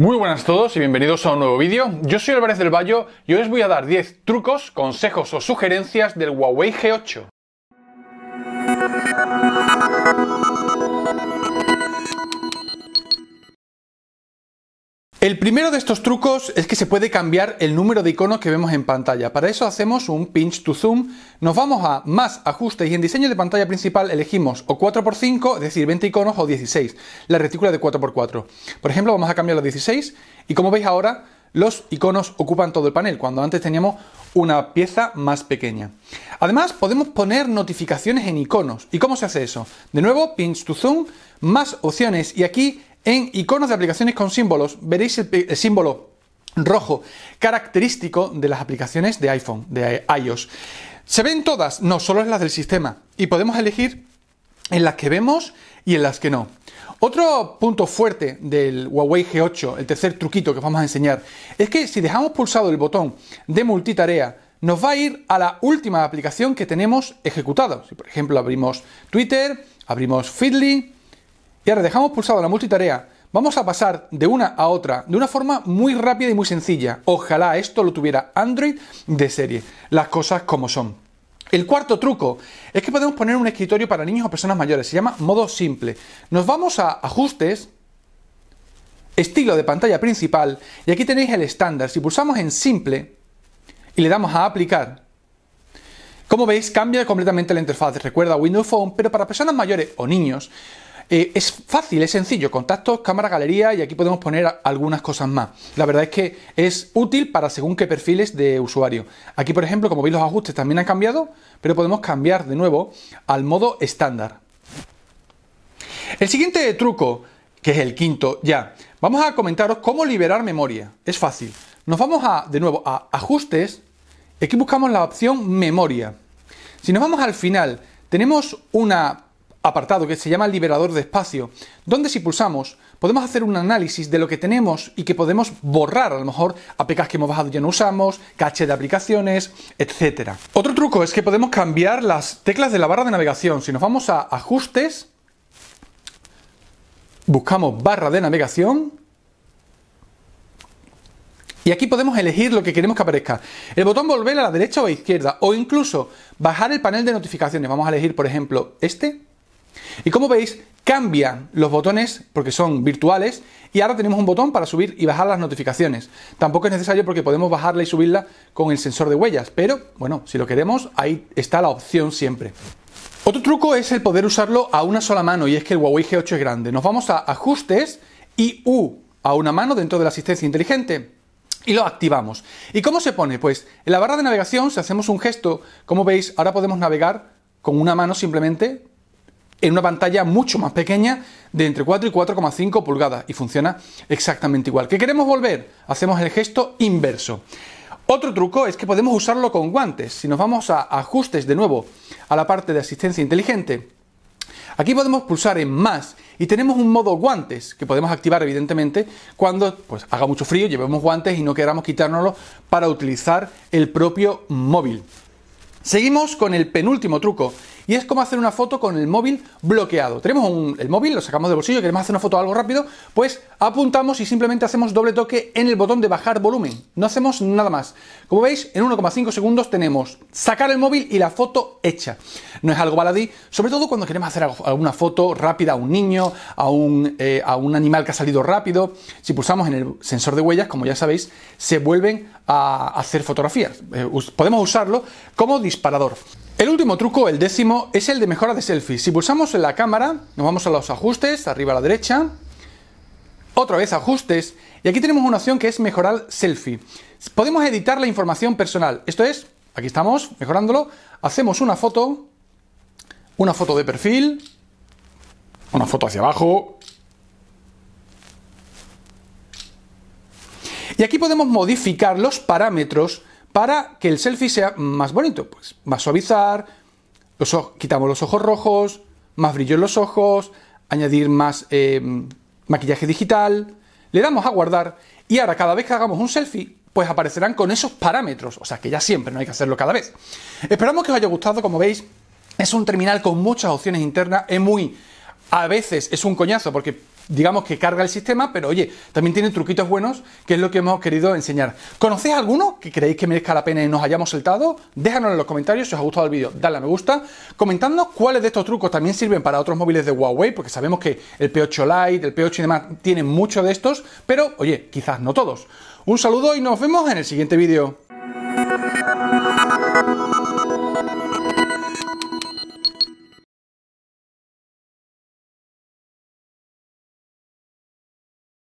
Muy buenas a todos y bienvenidos a un nuevo vídeo. Yo soy Álvarez del Valle y hoy os voy a dar 10 trucos, consejos o sugerencias del Huawei G8. El primero de estos trucos es que se puede cambiar el número de iconos que vemos en pantalla. Para eso hacemos un pinch to zoom, nos vamos a más ajustes y en diseño de pantalla principal elegimos o 4x5, es decir, 20 iconos o 16, la retícula de 4x4. Por ejemplo, vamos a cambiar a 16 y como veis ahora los iconos ocupan todo el panel, cuando antes teníamos una pieza más pequeña. Además, podemos poner notificaciones en iconos. ¿Y cómo se hace eso? De nuevo, pinch to zoom, más opciones y aquí en iconos de aplicaciones con símbolos veréis el, símbolo rojo característico de las aplicaciones de iPhone, de iOS. Se ven todas, no solo las del sistema, y podemos elegir en las que vemos y en las que no. Otro punto fuerte del Huawei G8, el tercer truquito que vamos a enseñar, es que si dejamos pulsado el botón de multitarea, nos va a ir a la última aplicación que tenemos ejecutada. Si por ejemplo abrimos Twitter, abrimos Feedly, y ahora dejamos pulsado la multitarea. Vamos a pasar de una a otra de una forma muy rápida y muy sencilla. Ojalá esto lo tuviera Android de serie. Las cosas como son. El cuarto truco es que podemos poner un escritorio para niños o personas mayores. Se llama modo simple. Nos vamos a ajustes, estilo de pantalla principal, y aquí tenéis el estándar. Si pulsamos en simple y le damos a aplicar, como veis cambia completamente la interfaz. Recuerda Windows Phone, pero para personas mayores o niños eh, es fácil, es sencillo, contactos, cámara, galería y aquí podemos poner algunas cosas más. La verdad es que es útil para según qué perfiles de usuario. Aquí, por ejemplo, como veis los ajustes también han cambiado, pero podemos cambiar de nuevo al modo estándar. El siguiente truco, que es el quinto ya, vamos a comentaros cómo liberar memoria. Es fácil. Nos vamos a, de nuevo a ajustes, aquí buscamos la opción memoria. Si nos vamos al final, tenemos una apartado que se llama el liberador de espacio, donde si pulsamos podemos hacer un análisis de lo que tenemos y que podemos borrar a lo mejor APKs que hemos bajado y ya no usamos, caché de aplicaciones, etc. Otro truco es que podemos cambiar las teclas de la barra de navegación. Si nos vamos a ajustes, buscamos barra de navegación y aquí podemos elegir lo que queremos que aparezca. El botón volver a la derecha o a la izquierda o incluso bajar el panel de notificaciones. Vamos a elegir por ejemplo este y como veis, cambian los botones porque son virtuales y ahora tenemos un botón para subir y bajar las notificaciones. Tampoco es necesario porque podemos bajarla y subirla con el sensor de huellas, pero bueno, si lo queremos, ahí está la opción siempre. Otro truco es el poder usarlo a una sola mano y es que el Huawei G8 es grande. Nos vamos a ajustes y U a una mano dentro de la asistencia inteligente y lo activamos. ¿Y cómo se pone? Pues en la barra de navegación si hacemos un gesto, como veis, ahora podemos navegar con una mano simplemente en una pantalla mucho más pequeña de entre 4 y 4,5 pulgadas y funciona exactamente igual. ¿Qué queremos volver? Hacemos el gesto inverso. Otro truco es que podemos usarlo con guantes. Si nos vamos a ajustes de nuevo a la parte de asistencia inteligente, aquí podemos pulsar en más y tenemos un modo guantes que podemos activar evidentemente cuando pues, haga mucho frío, llevemos guantes y no queramos quitárnoslo para utilizar el propio móvil. Seguimos con el penúltimo truco y es como hacer una foto con el móvil bloqueado. Tenemos el móvil, lo sacamos del bolsillo, queremos hacer una foto algo rápido, pues apuntamos y simplemente hacemos doble toque en el botón de bajar volumen. No hacemos nada más. Como veis, en 1,5 segundos tenemos sacar el móvil y la foto hecha. No es algo baladí, sobre todo cuando queremos hacer alguna foto rápida a un niño, eh, a un, animal que ha salido rápido. Si pulsamos en el sensor de huellas, como ya sabéis, se vuelven a hacer fotografías. Eh, podemos usarlo como disparador. El último truco, el décimo, es el de mejora de selfie. Si pulsamos en la cámara, nos vamos a los ajustes, arriba a la derecha, otra vez ajustes, y aquí tenemos una opción que es mejorar selfie. Podemos editar la información personal, esto es, aquí estamos, mejorándolo, hacemos una foto, una foto de perfil, una foto hacia abajo, y aquí podemos modificar los parámetros para que el selfie sea más bonito, pues más suavizar, quitamos los ojos rojos, más brillo en los ojos, añadir más eh, maquillaje digital, le damos a guardar y ahora cada vez que hagamos un selfie pues aparecerán con esos parámetros, o sea que ya siempre, no hay que hacerlo cada vez. Esperamos que os haya gustado, como veis, es un terminal con muchas opciones internas, es muy... A veces es un coñazo porque digamos que carga el sistema, pero oye, también tiene truquitos buenos, que es lo que hemos querido enseñar. ¿Conocéis alguno que creéis que merezca la pena y nos hayamos saltado? Déjanos en los comentarios si os ha gustado el vídeo, dale a me gusta, comentadnos cuáles de estos trucos también sirven para otros móviles de Huawei, porque sabemos que el P8 Lite, el P8 y demás tienen muchos de estos, pero oye, quizás no todos. Un saludo y nos vemos en el siguiente vídeo.